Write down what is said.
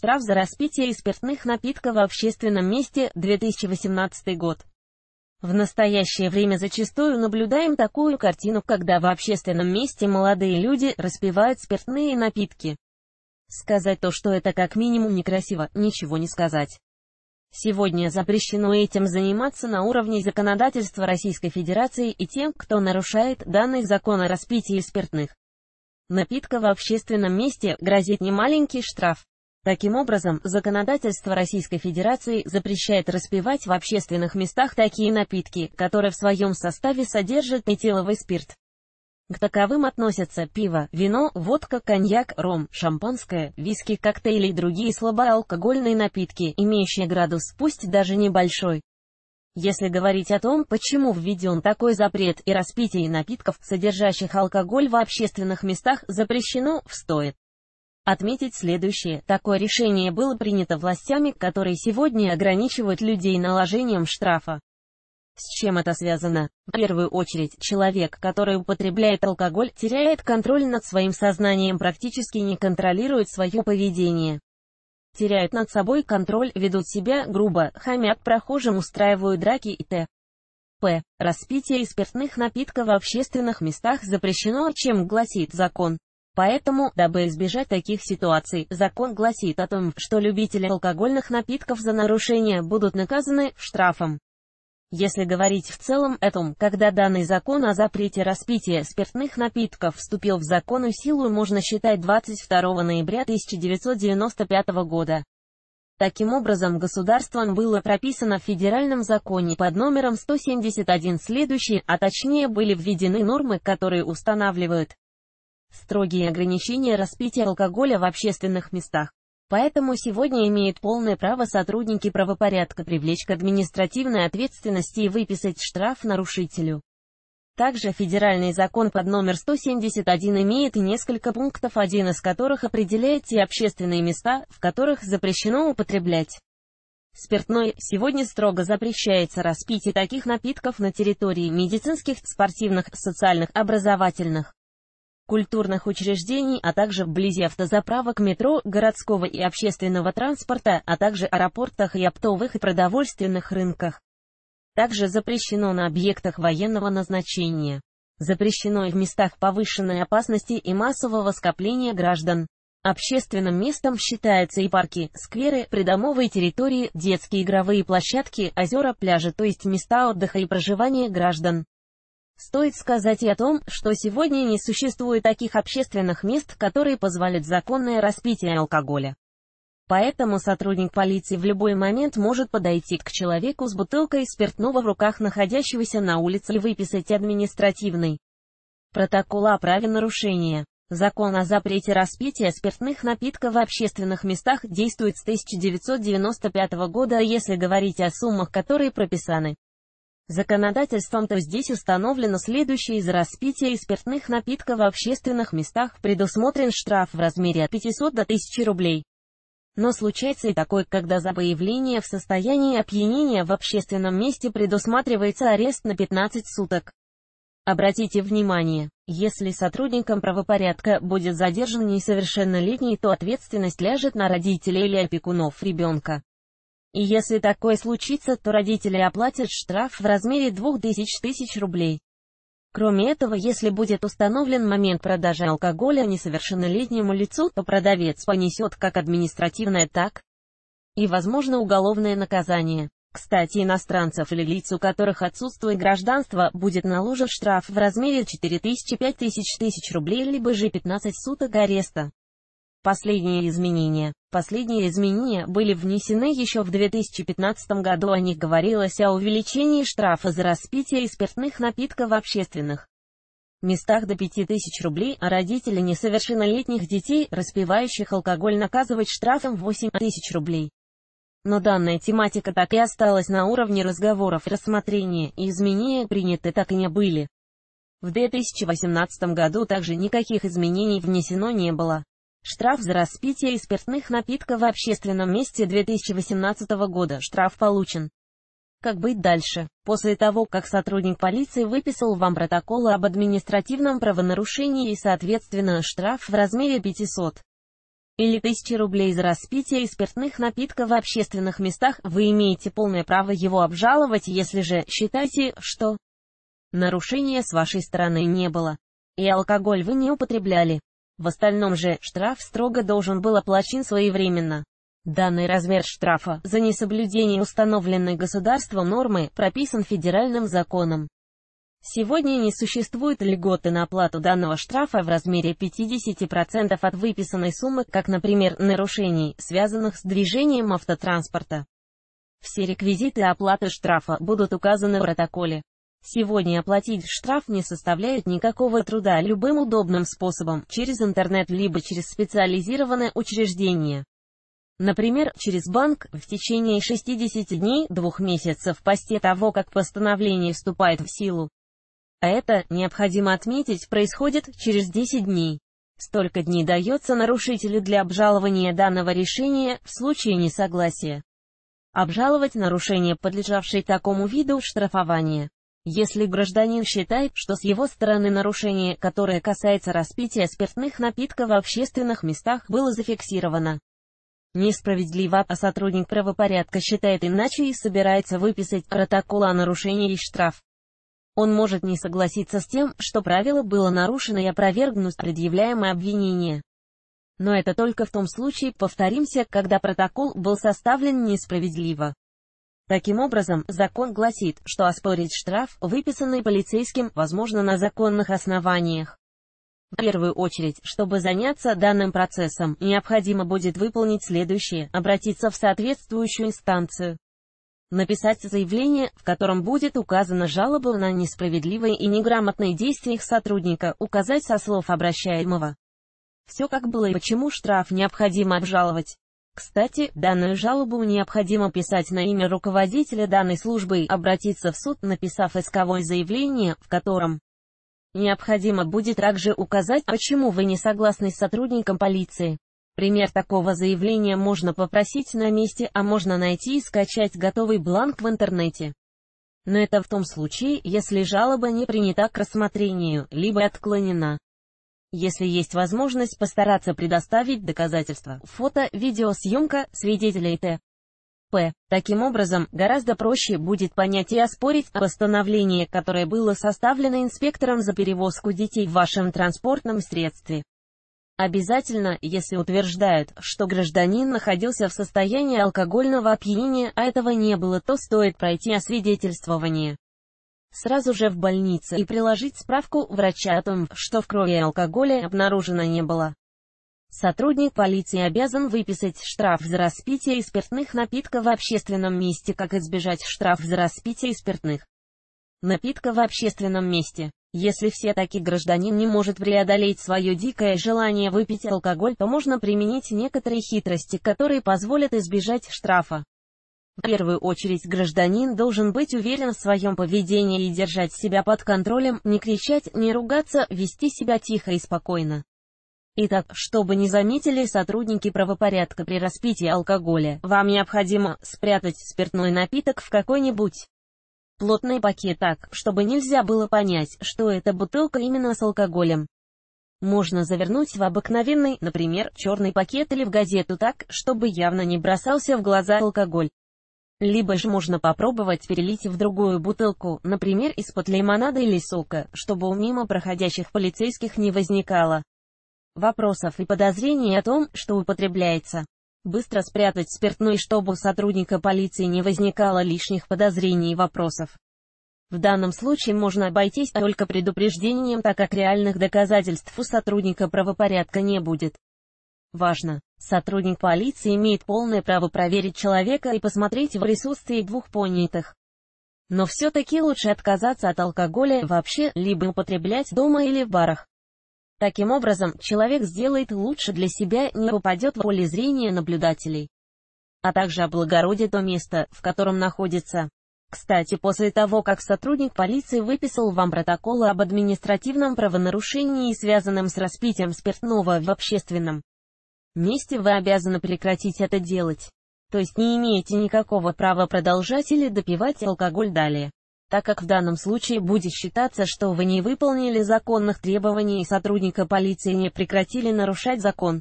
штраф за распитие и спиртных напитков в общественном месте 2018 год. В настоящее время зачастую наблюдаем такую картину, когда в общественном месте молодые люди распивают спиртные напитки. Сказать то, что это как минимум некрасиво, ничего не сказать. Сегодня запрещено этим заниматься на уровне законодательства Российской Федерации и тем, кто нарушает данный закон о распитии спиртных напитка в общественном месте грозит немаленький штраф. Таким образом, законодательство Российской Федерации запрещает распивать в общественных местах такие напитки, которые в своем составе содержат метиловый спирт. К таковым относятся пиво, вино, водка, коньяк, ром, шампанское, виски, коктейли и другие слабоалкогольные напитки, имеющие градус, пусть даже небольшой. Если говорить о том, почему введен такой запрет и распитие напитков, содержащих алкоголь в общественных местах, запрещено, стоит отметить следующее. Такое решение было принято властями, которые сегодня ограничивают людей наложением штрафа. С чем это связано? В первую очередь, человек, который употребляет алкоголь, теряет контроль над своим сознанием, практически не контролирует свое поведение. Теряют над собой контроль, ведут себя грубо, хамят прохожим, устраивают драки и т. П. Распитие и спиртных напитков в общественных местах запрещено, чем гласит закон. Поэтому, дабы избежать таких ситуаций, закон гласит о том, что любители алкогольных напитков за нарушение будут наказаны штрафом. Если говорить в целом о том, когда данный закон о запрете распития спиртных напитков вступил в законную силу, можно считать 22 ноября 1995 года. Таким образом, государством было прописано в федеральном законе под номером 171 следующие, а точнее были введены нормы, которые устанавливают строгие ограничения распития алкоголя в общественных местах. Поэтому сегодня имеют полное право сотрудники правопорядка привлечь к административной ответственности и выписать штраф нарушителю. Также федеральный закон под номер 171 имеет несколько пунктов, один из которых определяет те общественные места, в которых запрещено употреблять. Спиртной сегодня строго запрещается распитие таких напитков на территории медицинских, спортивных, социальных, образовательных, культурных учреждений, а также вблизи автозаправок, метро, городского и общественного транспорта, а также аэропортах и оптовых и продовольственных рынках. Также запрещено на объектах военного назначения. Запрещено и в местах повышенной опасности и массового скопления граждан. Общественным местом считаются и парки, скверы, придомовые территории, детские игровые площадки, озера, пляжи, то есть места отдыха и проживания граждан. Стоит сказать и о том, что сегодня не существует таких общественных мест, которые позволят законное распитие алкоголя. Поэтому сотрудник полиции в любой момент может подойти к человеку с бутылкой спиртного в руках находящегося на улице и выписать административный протокол о праве нарушения. Закон о запрете распития спиртных напитков в общественных местах действует с 1995 года, если говорить о суммах, которые прописаны. Законодательством то здесь установлено следующее из распития спиртных напитков в общественных местах предусмотрен штраф в размере от 500 до 1000 рублей. Но случается и такое, когда за появление в состоянии опьянения в общественном месте предусматривается арест на 15 суток. Обратите внимание, если сотрудником правопорядка будет задержан несовершеннолетний, то ответственность ляжет на родителей или опекунов ребенка. И если такое случится, то родители оплатят штраф в размере 2000 тысяч рублей. Кроме этого, если будет установлен момент продажи алкоголя несовершеннолетнему лицу, то продавец понесет как административное, так и, возможно, уголовное наказание. Кстати, иностранцев или лиц, у которых отсутствует гражданство, будет наложен штраф в размере 4000-5000 тысяч рублей либо же 15 суток ареста. Последние изменения. Последние изменения были внесены еще в 2015 году, о них говорилось о увеличении штрафа за распитие спиртных напитков в общественных местах до 5000 рублей, а родители несовершеннолетних детей, распивающих алкоголь, наказывать штрафом 8000 рублей. Но данная тематика так и осталась на уровне разговоров, и рассмотрения и изменения приняты так и не были. В 2018 году также никаких изменений внесено не было. Штраф за распитие спиртных напитков в общественном месте 2018 года. Штраф получен. Как быть дальше? После того, как сотрудник полиции выписал вам протокол об административном правонарушении и, соответственно, штраф в размере 500 или 1000 рублей за распитие спиртных напитков в общественных местах, вы имеете полное право его обжаловать, если же считаете, что нарушения с вашей стороны не было и алкоголь вы не употребляли. В остальном же, штраф строго должен был оплачен своевременно. Данный размер штрафа за несоблюдение установленной государством нормы прописан федеральным законом. Сегодня не существует льготы на оплату данного штрафа в размере 50% от выписанной суммы, как, например, нарушений, связанных с движением автотранспорта. Все реквизиты оплаты штрафа будут указаны в протоколе. Сегодня оплатить штраф не составляет никакого труда любым удобным способом, через интернет либо через специализированное учреждение. Например, через банк, в течение 60 дней, двух месяцев после того, как постановление вступает в силу. А это, необходимо отметить, происходит через 10 дней. Столько дней дается нарушителю для обжалования данного решения в случае несогласия. Обжаловать нарушение, подлежавшее такому виду штрафования. Если гражданин считает, что с его стороны нарушение, которое касается распития спиртных напитков в общественных местах, было зафиксировано, несправедливо, а сотрудник правопорядка считает иначе и собирается выписать протокол о нарушении и штраф. Он может не согласиться с тем, что правило было нарушено и опровергнуть предъявляемое обвинение. Но это только в том случае, повторимся, когда протокол был составлен несправедливо. Таким образом, закон гласит, что оспорить штраф, выписанный полицейским, возможно на законных основаниях. В первую очередь, чтобы заняться данным процессом, необходимо будет выполнить следующее, обратиться в соответствующую инстанцию, написать заявление, в котором будет указана жалоба на несправедливые и неграмотные действия их сотрудника, указать со слов обращаемого. Все как было и почему штраф необходимо обжаловать. Кстати, данную жалобу необходимо писать на имя руководителя данной службы и обратиться в суд, написав исковое заявление, в котором необходимо будет также указать, почему вы не согласны с сотрудником полиции. Пример такого заявления можно попросить на месте, а можно найти и скачать готовый бланк в интернете. Но это в том случае, если жалоба не принята к рассмотрению, либо отклонена если есть возможность постараться предоставить доказательства. Фото, видеосъемка, свидетелей Т. П. Таким образом, гораздо проще будет понять и оспорить постановление, которое было составлено инспектором за перевозку детей в вашем транспортном средстве. Обязательно, если утверждают, что гражданин находился в состоянии алкогольного опьянения, а этого не было, то стоит пройти освидетельствование сразу же в больнице и приложить справку врача о том, что в крови алкоголя обнаружено не было. Сотрудник полиции обязан выписать штраф за распитие спиртных напитков в общественном месте, как избежать штраф за распитие спиртных напитков в общественном месте. Если все-таки гражданин не может преодолеть свое дикое желание выпить алкоголь, то можно применить некоторые хитрости, которые позволят избежать штрафа. В первую очередь гражданин должен быть уверен в своем поведении и держать себя под контролем, не кричать, не ругаться, вести себя тихо и спокойно. Итак, чтобы не заметили сотрудники правопорядка при распитии алкоголя, вам необходимо спрятать спиртной напиток в какой-нибудь плотный пакет так, чтобы нельзя было понять, что это бутылка именно с алкоголем. Можно завернуть в обыкновенный, например, черный пакет или в газету так, чтобы явно не бросался в глаза алкоголь. Либо же можно попробовать перелить в другую бутылку, например, из-под лимонада или сока, чтобы у мимо проходящих полицейских не возникало вопросов и подозрений о том, что употребляется. Быстро спрятать спиртной, чтобы у сотрудника полиции не возникало лишних подозрений и вопросов. В данном случае можно обойтись только предупреждением, так как реальных доказательств у сотрудника правопорядка не будет. Важно! Сотрудник полиции имеет полное право проверить человека и посмотреть в присутствии двух понятых. Но все-таки лучше отказаться от алкоголя вообще, либо употреблять дома или в барах. Таким образом, человек сделает лучше для себя, не попадет в поле зрения наблюдателей, а также облагородит то место, в котором находится. Кстати, после того, как сотрудник полиции выписал вам протокол об административном правонарушении связанном с распитием спиртного в общественном месте вы обязаны прекратить это делать. То есть не имеете никакого права продолжать или допивать алкоголь далее. Так как в данном случае будет считаться, что вы не выполнили законных требований и сотрудника полиции не прекратили нарушать закон.